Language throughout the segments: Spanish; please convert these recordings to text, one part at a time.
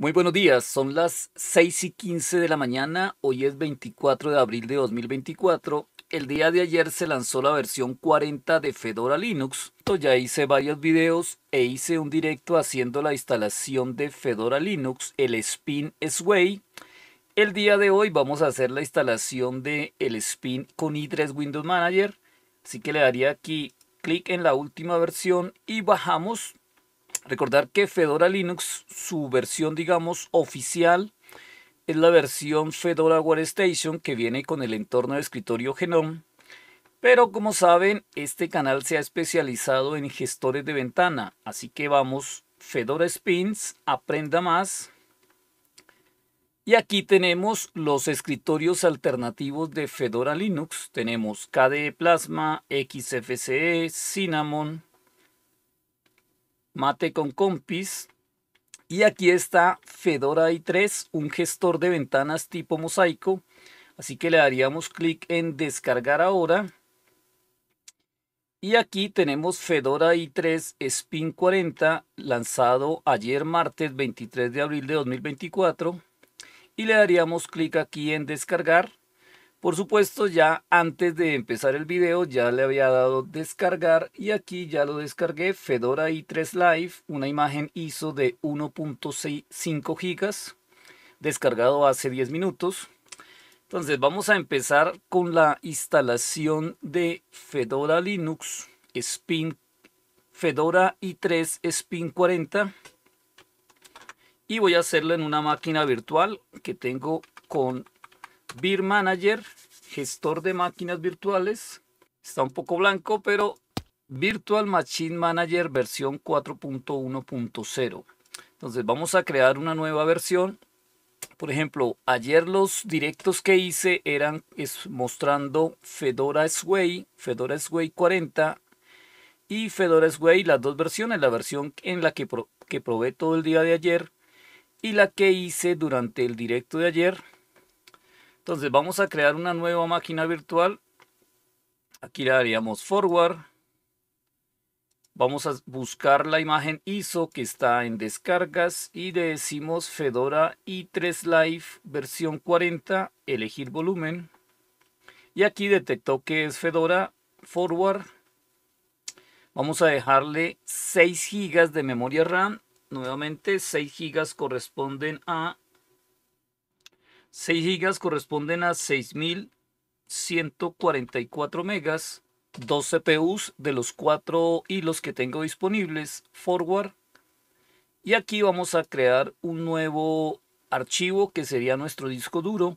Muy buenos días, son las 6 y 15 de la mañana, hoy es 24 de abril de 2024. El día de ayer se lanzó la versión 40 de Fedora Linux. Ya hice varios videos e hice un directo haciendo la instalación de Fedora Linux, el Spin Sway. El día de hoy vamos a hacer la instalación de el Spin con i3 Windows Manager. Así que le daría aquí clic en la última versión y bajamos Recordar que Fedora Linux, su versión, digamos, oficial, es la versión Fedora Workstation que viene con el entorno de escritorio Genome. Pero como saben, este canal se ha especializado en gestores de ventana, así que vamos Fedora Spins, aprenda más. Y aquí tenemos los escritorios alternativos de Fedora Linux. Tenemos KDE Plasma, XFCE, Cinnamon, Mate con Compis. Y aquí está Fedora i3, un gestor de ventanas tipo mosaico. Así que le daríamos clic en descargar ahora. Y aquí tenemos Fedora i3 Spin 40, lanzado ayer martes 23 de abril de 2024. Y le daríamos clic aquí en descargar. Por supuesto, ya antes de empezar el video ya le había dado descargar y aquí ya lo descargué Fedora i3 Live, una imagen ISO de 1.5 gigas, descargado hace 10 minutos. Entonces vamos a empezar con la instalación de Fedora Linux Spin Fedora i3 Spin 40 y voy a hacerlo en una máquina virtual que tengo con Beer Manager, gestor de máquinas virtuales. Está un poco blanco, pero Virtual Machine Manager versión 4.1.0. Entonces vamos a crear una nueva versión. Por ejemplo, ayer los directos que hice eran mostrando Fedora Sway, Fedora Sway 40 y Fedora Sway, las dos versiones, la versión en la que, que probé todo el día de ayer y la que hice durante el directo de ayer entonces vamos a crear una nueva máquina virtual. Aquí le daríamos forward. Vamos a buscar la imagen ISO que está en descargas y le decimos Fedora i3 Live versión 40, elegir volumen. Y aquí detectó que es Fedora Forward. Vamos a dejarle 6 GB de memoria RAM. Nuevamente 6 GB corresponden a 6 gigas corresponden a 6144 megas, dos CPUs de los cuatro hilos que tengo disponibles, forward. Y aquí vamos a crear un nuevo archivo que sería nuestro disco duro.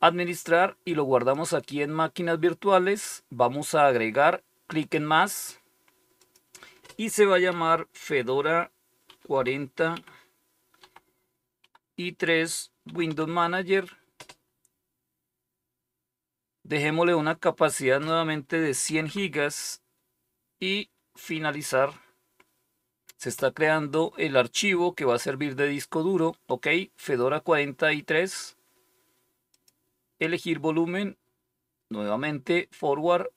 Administrar y lo guardamos aquí en máquinas virtuales. Vamos a agregar, clic en más. Y se va a llamar Fedora 40 y 3 Windows Manager. Dejémosle una capacidad nuevamente de 100 gigas y finalizar. Se está creando el archivo que va a servir de disco duro. Ok, Fedora 43. Elegir volumen. Nuevamente, forward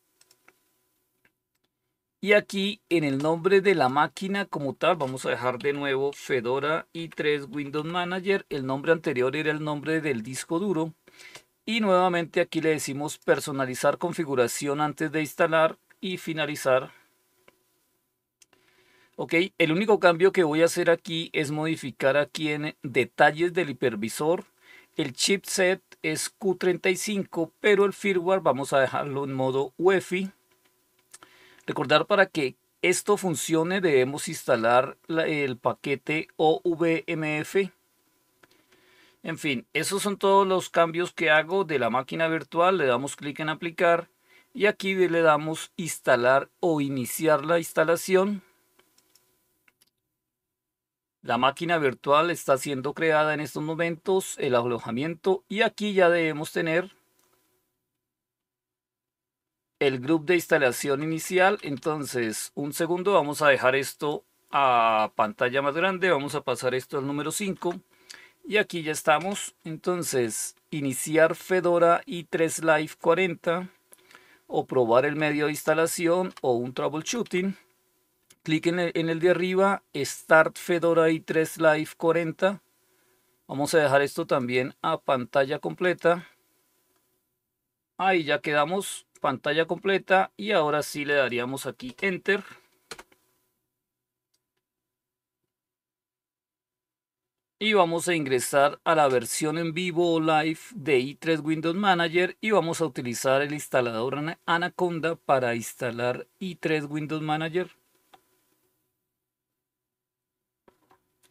y aquí en el nombre de la máquina como tal, vamos a dejar de nuevo Fedora y 3 Windows Manager. El nombre anterior era el nombre del disco duro. Y nuevamente aquí le decimos personalizar configuración antes de instalar y finalizar. Ok, el único cambio que voy a hacer aquí es modificar aquí en detalles del hipervisor. El chipset es Q35, pero el firmware vamos a dejarlo en modo UEFI. Recordar para que esto funcione debemos instalar el paquete OVMF. En fin, esos son todos los cambios que hago de la máquina virtual. Le damos clic en aplicar y aquí le damos instalar o iniciar la instalación. La máquina virtual está siendo creada en estos momentos, el alojamiento y aquí ya debemos tener el grupo de instalación inicial. Entonces, un segundo, vamos a dejar esto a pantalla más grande. Vamos a pasar esto al número 5. Y aquí ya estamos. Entonces, iniciar Fedora i3 Live 40 o probar el medio de instalación o un troubleshooting. Clic en el, de arriba, Start Fedora i3 Live 40. Vamos a dejar esto también a pantalla completa. Ahí ya quedamos pantalla completa y ahora sí le daríamos aquí enter. Y vamos a ingresar a la versión en vivo o live de i3 Windows Manager y vamos a utilizar el instalador Anaconda para instalar i3 Windows Manager.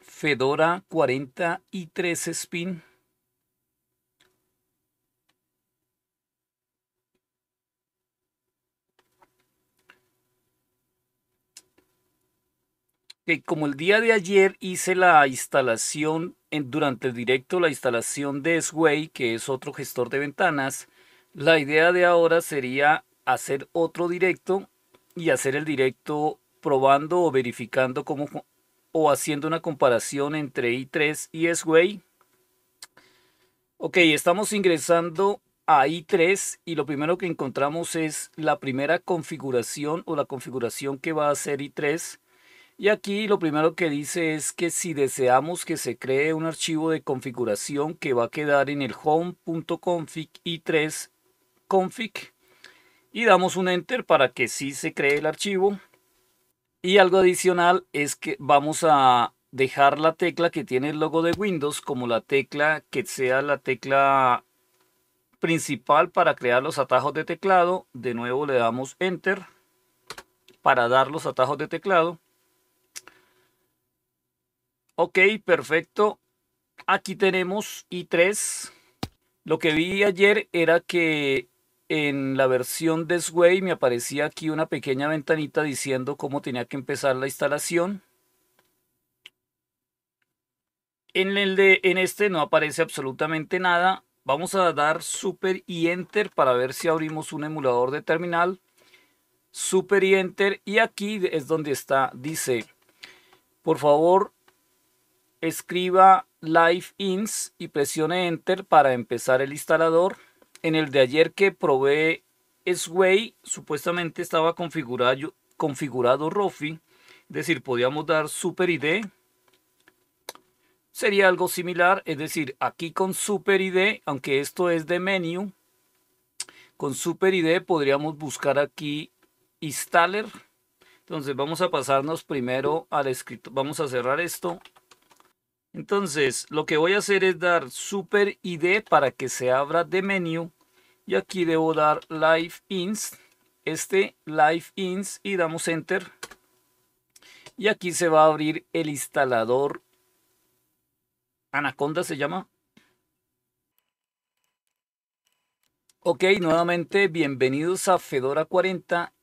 Fedora 40 i3 Spin. que como el día de ayer hice la instalación, en, durante el directo, la instalación de Sway, que es otro gestor de ventanas, la idea de ahora sería hacer otro directo y hacer el directo probando o verificando cómo o haciendo una comparación entre i3 y Sway. Ok, estamos ingresando a i3 y lo primero que encontramos es la primera configuración o la configuración que va a hacer i3 y aquí lo primero que dice es que si deseamos que se cree un archivo de configuración que va a quedar en el home.config y 3 config y damos un enter para que sí se cree el archivo. Y algo adicional es que vamos a dejar la tecla que tiene el logo de Windows como la tecla que sea la tecla principal para crear los atajos de teclado. De nuevo le damos enter para dar los atajos de teclado. Ok, perfecto. Aquí tenemos i3. Lo que vi ayer era que en la versión de Sway me aparecía aquí una pequeña ventanita diciendo cómo tenía que empezar la instalación. En, el de, en este no aparece absolutamente nada. Vamos a dar Super y Enter para ver si abrimos un emulador de terminal. Super y Enter. Y aquí es donde está. Dice, por favor, escriba Live INS y presione Enter para empezar el instalador. En el de ayer que probé Sway, supuestamente estaba configurado, configurado Rofi, es decir, podíamos dar Super ID. Sería algo similar, es decir, aquí con Super ID, aunque esto es de menú, con Super ID podríamos buscar aquí Installer. Entonces vamos a pasarnos primero al escrito, vamos a cerrar esto entonces, lo que voy a hacer es dar super id para que se abra de menú. Y aquí debo dar live ins. Este live ins y damos enter. Y aquí se va a abrir el instalador. Anaconda se llama. Ok, nuevamente bienvenidos a Fedora 40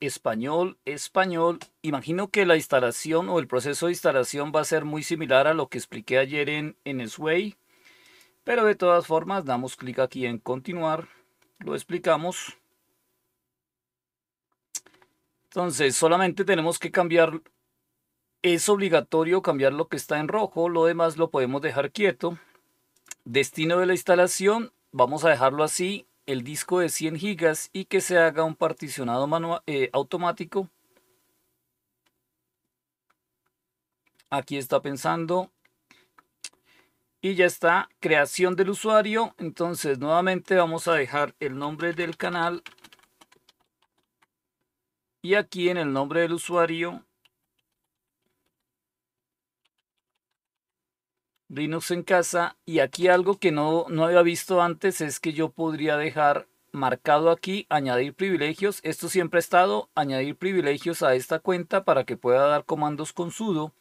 español, español. Imagino que la instalación o el proceso de instalación va a ser muy similar a lo que expliqué ayer en, en Sway. Pero de todas formas, damos clic aquí en continuar. Lo explicamos. Entonces, solamente tenemos que cambiar. Es obligatorio cambiar lo que está en rojo. Lo demás lo podemos dejar quieto. Destino de la instalación. Vamos a dejarlo así el disco de 100 gigas y que se haga un particionado manual, eh, automático. Aquí está pensando. Y ya está, creación del usuario. Entonces nuevamente vamos a dejar el nombre del canal. Y aquí en el nombre del usuario Linux en casa. Y aquí algo que no, no había visto antes es que yo podría dejar marcado aquí añadir privilegios. Esto siempre ha estado añadir privilegios a esta cuenta para que pueda dar comandos con sudo.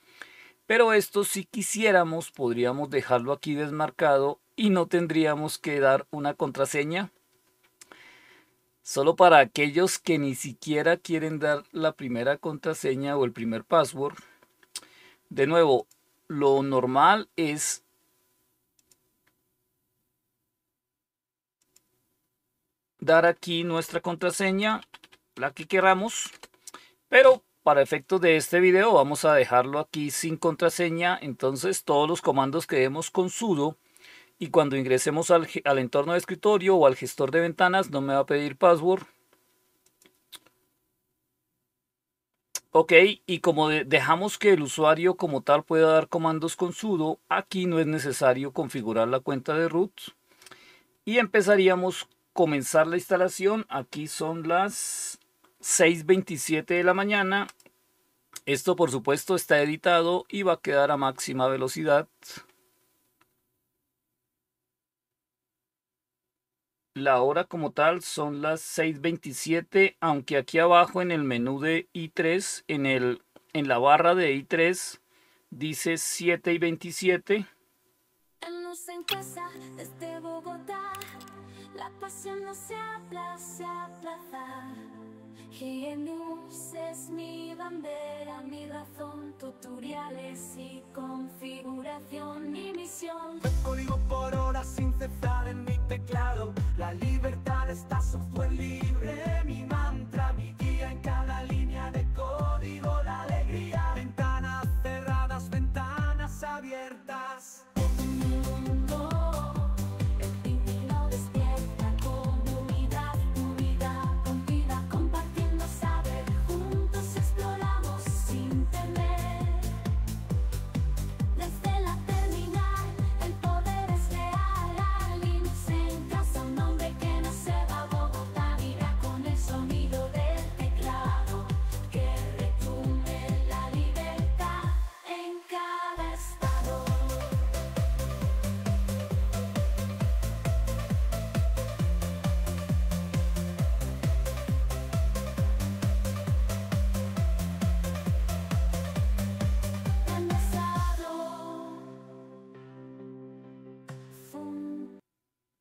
Pero esto si quisiéramos podríamos dejarlo aquí desmarcado y no tendríamos que dar una contraseña. Solo para aquellos que ni siquiera quieren dar la primera contraseña o el primer password. De nuevo, lo normal es dar aquí nuestra contraseña, la que queramos, pero para efectos de este video vamos a dejarlo aquí sin contraseña, entonces todos los comandos que demos con sudo y cuando ingresemos al, al entorno de escritorio o al gestor de ventanas no me va a pedir password, Ok, y como dejamos que el usuario como tal pueda dar comandos con sudo, aquí no es necesario configurar la cuenta de root. Y empezaríamos a comenzar la instalación. Aquí son las 6.27 de la mañana. Esto por supuesto está editado y va a quedar a máxima velocidad. la hora como tal son las 6.27, aunque aquí abajo en el menú de I3, en, el, en la barra de I3, dice 7 y 27. Genius es mi bandera, mi razón, tutoriales y configuración, mi misión. Código por horas sin cesar en mi teclado, la libertad está software libre, mi mantra, mi guía en cada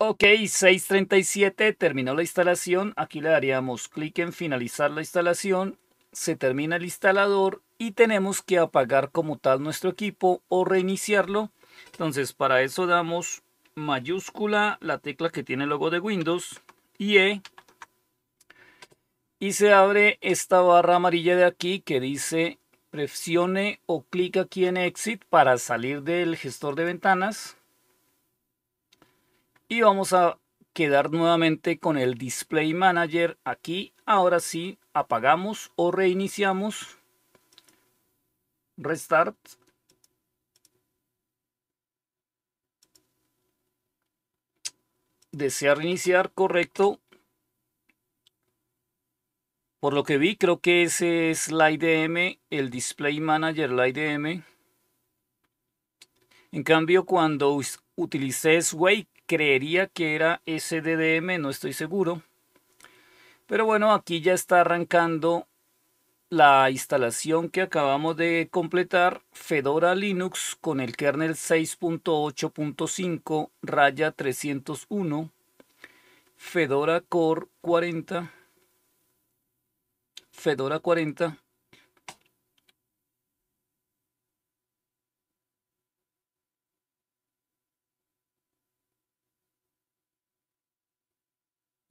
Ok, 637, terminó la instalación. Aquí le daríamos clic en finalizar la instalación. Se termina el instalador y tenemos que apagar como tal nuestro equipo o reiniciarlo. Entonces para eso damos mayúscula, la tecla que tiene el logo de Windows y E. Y se abre esta barra amarilla de aquí que dice presione o clic aquí en Exit para salir del gestor de ventanas y vamos a quedar nuevamente con el Display Manager aquí. Ahora sí, apagamos o reiniciamos. Restart. Desea reiniciar, correcto. Por lo que vi, creo que ese es la IDM, el Display Manager, la IDM. En cambio, cuando utilicé Wake, Creería que era SDDM, no estoy seguro. Pero bueno, aquí ya está arrancando la instalación que acabamos de completar, Fedora Linux con el kernel 6.8.5 raya 301, Fedora Core 40, Fedora 40,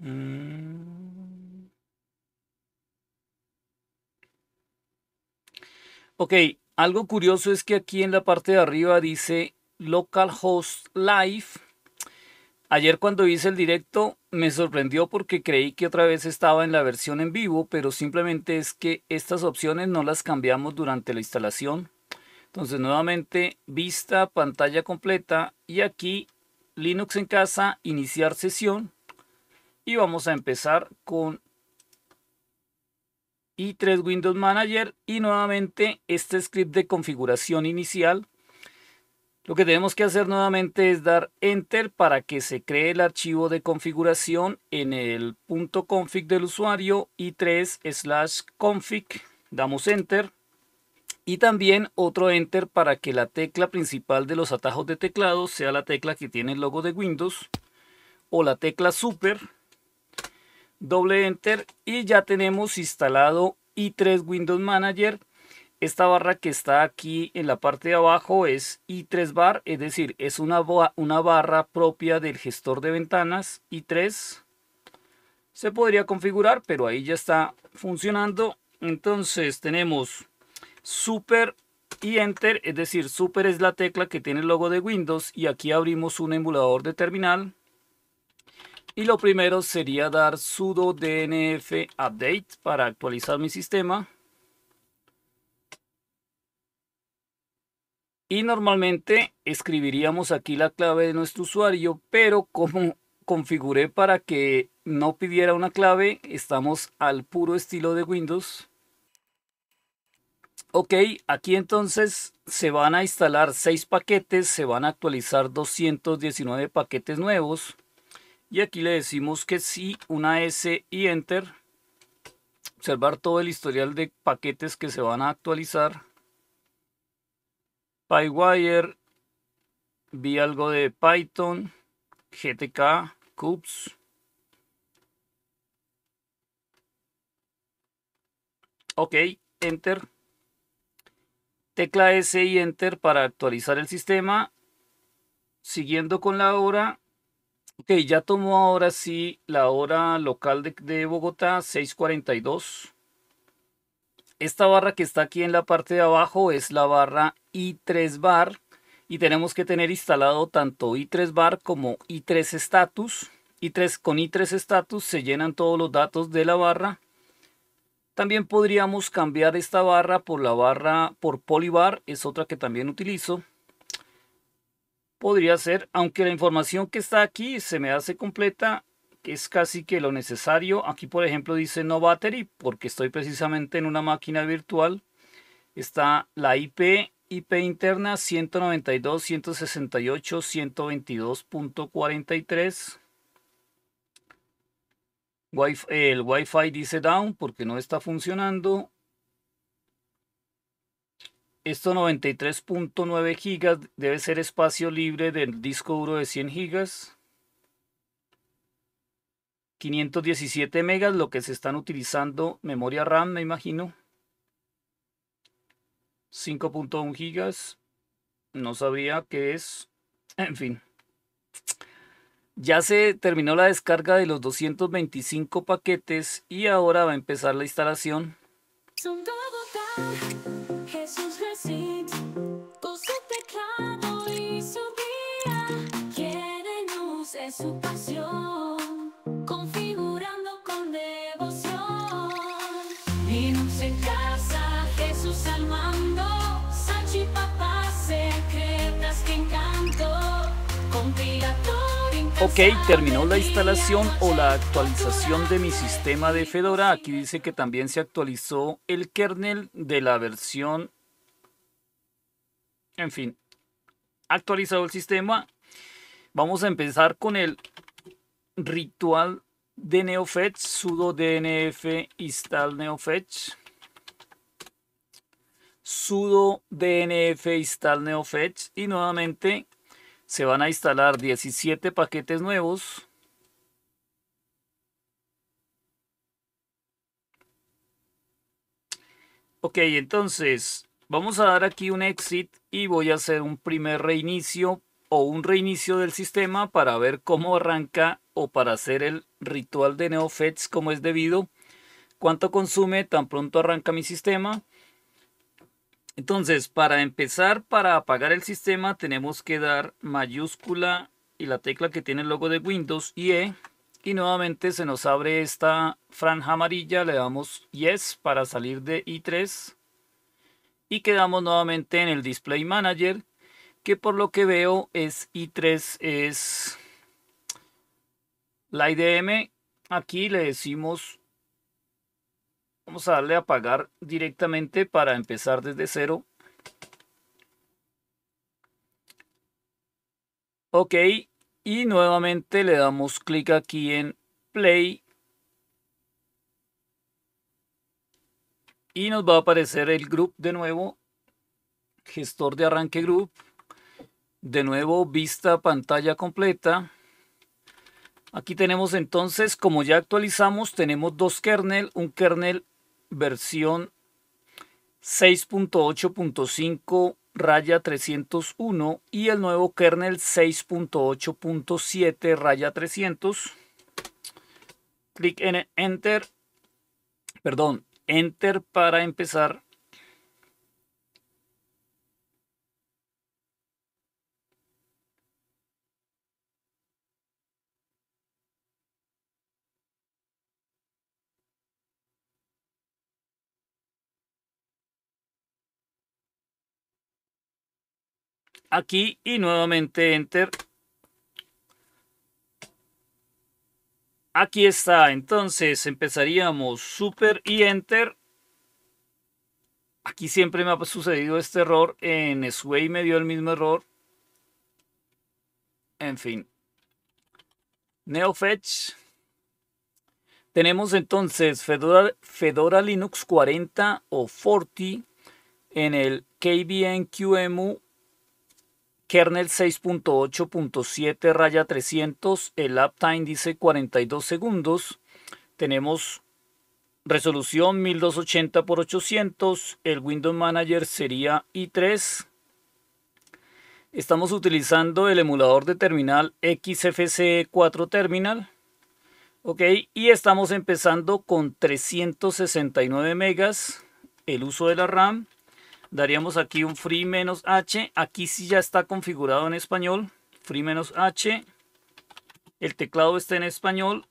Mm. Ok, algo curioso es que aquí en la parte de arriba dice localhost live. Ayer cuando hice el directo me sorprendió porque creí que otra vez estaba en la versión en vivo, pero simplemente es que estas opciones no las cambiamos durante la instalación. Entonces nuevamente vista, pantalla completa y aquí Linux en casa, iniciar sesión. Y vamos a empezar con i3 Windows Manager y nuevamente este script de configuración inicial. Lo que tenemos que hacer nuevamente es dar Enter para que se cree el archivo de configuración en el punto config del usuario i3 slash config. Damos Enter y también otro Enter para que la tecla principal de los atajos de teclado sea la tecla que tiene el logo de Windows o la tecla Super doble enter y ya tenemos instalado i3 Windows Manager. Esta barra que está aquí en la parte de abajo es i3 bar, es decir, es una, una barra propia del gestor de ventanas i3. Se podría configurar, pero ahí ya está funcionando. Entonces tenemos super y enter, es decir, super es la tecla que tiene el logo de Windows y aquí abrimos un emulador de terminal. Y lo primero sería dar sudo dnf update para actualizar mi sistema. Y normalmente escribiríamos aquí la clave de nuestro usuario, pero como configuré para que no pidiera una clave, estamos al puro estilo de Windows. Ok, aquí entonces se van a instalar 6 paquetes, se van a actualizar 219 paquetes nuevos y aquí le decimos que sí, una S y Enter. Observar todo el historial de paquetes que se van a actualizar. PyWire, vi algo de Python, GTK, Cubes. Ok, Enter. Tecla S y Enter para actualizar el sistema. Siguiendo con la hora, Ok, ya tomó ahora sí la hora local de, Bogotá, 6.42. Esta barra que está aquí en la parte de abajo es la barra I3 bar y tenemos que tener instalado tanto I3 bar como I3 status. I3, con I3 status se llenan todos los datos de la barra. También podríamos cambiar esta barra por la barra por polybar, es otra que también utilizo podría ser, aunque la información que está aquí se me hace completa, que es casi que lo necesario. Aquí, por ejemplo, dice no battery, porque estoy precisamente en una máquina virtual. Está la IP, IP interna 192.168.122.43. el Wi-Fi dice down porque no está funcionando esto 93.9 gigas debe ser espacio libre del disco duro de 100 gigas. 517 megas, lo que se están utilizando memoria RAM, me imagino. 5.1 gigas. No sabía qué es. En fin. Ya se terminó la descarga de los 225 paquetes y ahora va a empezar la instalación. configurando con devoción. encanto, Ok, terminó la instalación o la actualización de mi sistema de Fedora. Aquí dice que también se actualizó el kernel de la versión. En fin, actualizado el sistema Vamos a empezar con el ritual de NeoFetch, sudo dnf install NeoFetch. sudo dnf install NeoFetch y nuevamente se van a instalar 17 paquetes nuevos. Ok, entonces vamos a dar aquí un exit y voy a hacer un primer reinicio o un reinicio del sistema para ver cómo arranca o para hacer el ritual de NeoFets como es debido, cuánto consume tan pronto arranca mi sistema. Entonces, para empezar, para apagar el sistema tenemos que dar mayúscula y la tecla que tiene el logo de Windows y e. Y nuevamente se nos abre esta franja amarilla, le damos Yes para salir de I3. Y quedamos nuevamente en el Display Manager que por lo que veo es I3, es la IDM. Aquí le decimos, vamos a darle a apagar directamente para empezar desde cero. Ok, y nuevamente le damos clic aquí en play. Y nos va a aparecer el grupo de nuevo, gestor de arranque group. De nuevo, vista pantalla completa. Aquí tenemos entonces, como ya actualizamos, tenemos dos kernels: un kernel versión 6.8.5 raya 301 y el nuevo kernel 6.8.7 raya 300. Clic en Enter, perdón, Enter para empezar aquí y nuevamente enter. Aquí está, entonces empezaríamos super y enter. Aquí siempre me ha sucedido este error, en Sway me dio el mismo error. En fin. NeoFetch. Tenemos entonces Fedora, Linux 40 o 40 en el KVM QEMU kernel 6.8.7 raya 300, el uptime dice 42 segundos, tenemos resolución 1280 x 800, el Windows Manager sería i3, estamos utilizando el emulador de terminal XFCE 4 Terminal, ok, y estamos empezando con 369 megas, el uso de la RAM, daríamos aquí un free menos h. Aquí sí ya está configurado en español. Free menos h. El teclado está en español.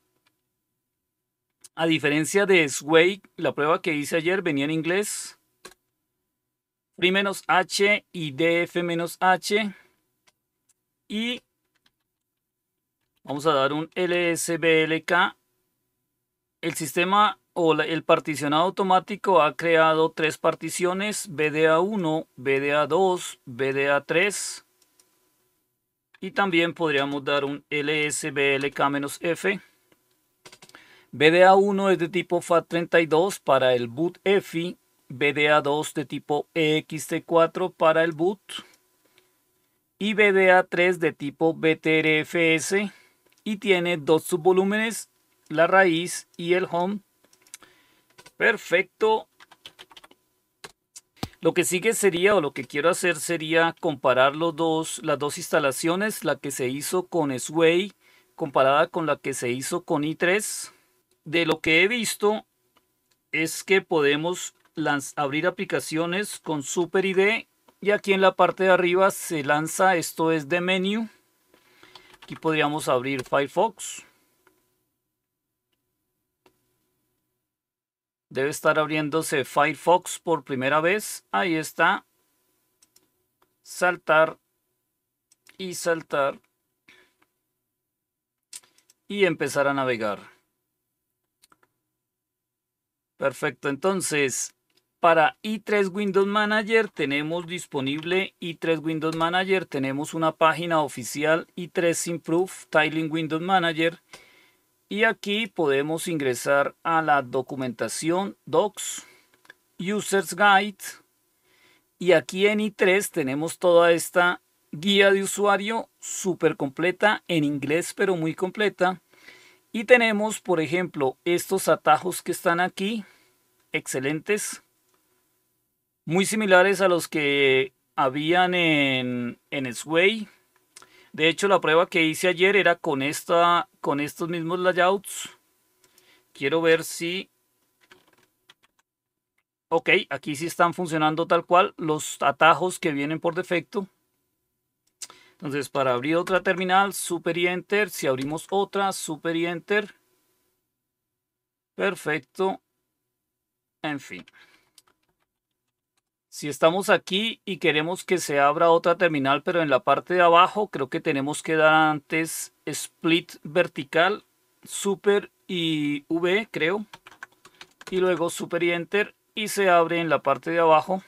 A diferencia de Sway, la prueba que hice ayer venía en inglés. Free menos h y df menos h. Y vamos a dar un lsblk. El sistema o el particionado automático ha creado tres particiones, BDA1, BDA2, BDA3. Y también podríamos dar un LSBLK-F. BDA1 es de tipo FAT32 para el boot EFI, BDA2 de tipo EXT4 para el boot y BDA3 de tipo BTRFS y tiene dos subvolúmenes, la raíz y el home Perfecto. Lo que sigue sería, o lo que quiero hacer sería comparar los dos, las dos instalaciones, la que se hizo con Sway comparada con la que se hizo con i3. De lo que he visto es que podemos abrir aplicaciones con Super ID y aquí en la parte de arriba se lanza, esto es de menú. Aquí podríamos abrir Firefox. Debe estar abriéndose Firefox por primera vez. Ahí está. Saltar y saltar. Y empezar a navegar. Perfecto, entonces para i3 Windows Manager tenemos disponible i3 Windows Manager, tenemos una página oficial i3 Improved Tiling Windows Manager y aquí podemos ingresar a la documentación Docs, Users Guide. Y aquí en i3 tenemos toda esta guía de usuario súper completa, en inglés pero muy completa. Y tenemos, por ejemplo, estos atajos que están aquí, excelentes, muy similares a los que habían en, en Sway. De hecho, la prueba que hice ayer era con, esta, con estos mismos layouts. Quiero ver si... Ok, aquí sí están funcionando tal cual los atajos que vienen por defecto. Entonces, para abrir otra terminal, super y enter. Si abrimos otra, super y enter. Perfecto. En fin si estamos aquí y queremos que se abra otra terminal, pero en la parte de abajo creo que tenemos que dar antes split vertical, super y V, creo. Y luego super y enter y se abre en la parte de abajo.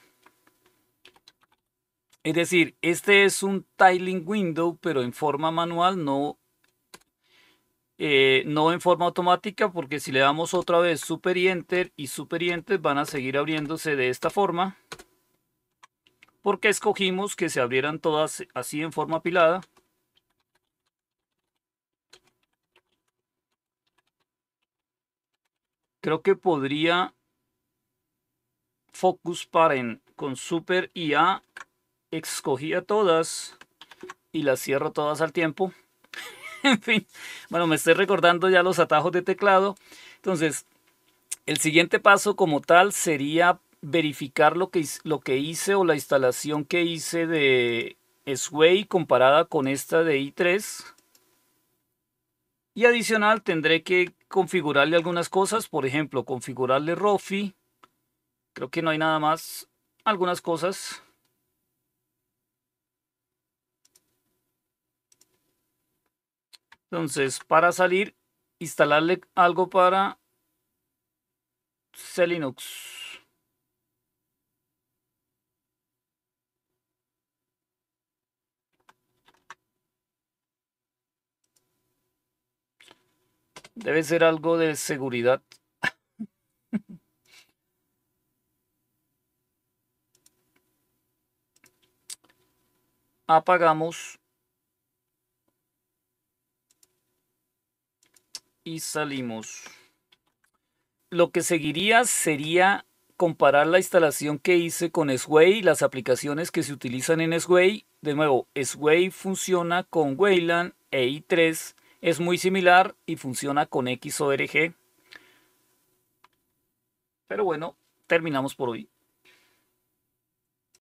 Es decir, este es un tiling window, pero en forma manual, no, eh, no en forma automática, porque si le damos otra vez super y enter y super y enter van a seguir abriéndose de esta forma porque escogimos que se abrieran todas así en forma apilada. Creo que podría Focus Parent con Super IA a todas y las cierro todas al tiempo. en fin, bueno, me estoy recordando ya los atajos de teclado. Entonces, el siguiente paso como tal sería verificar lo que, lo que hice o la instalación que hice de Sway comparada con esta de i3. Y adicional tendré que configurarle algunas cosas, por ejemplo, configurarle Rofi. Creo que no hay nada más. Algunas cosas. Entonces, para salir, instalarle algo para C Linux. Debe ser algo de seguridad. Apagamos. Y salimos. Lo que seguiría sería comparar la instalación que hice con Sway, las aplicaciones que se utilizan en Sway. De nuevo, Sway funciona con Wayland e i3 es muy similar y funciona con XORG. Pero bueno, terminamos por hoy.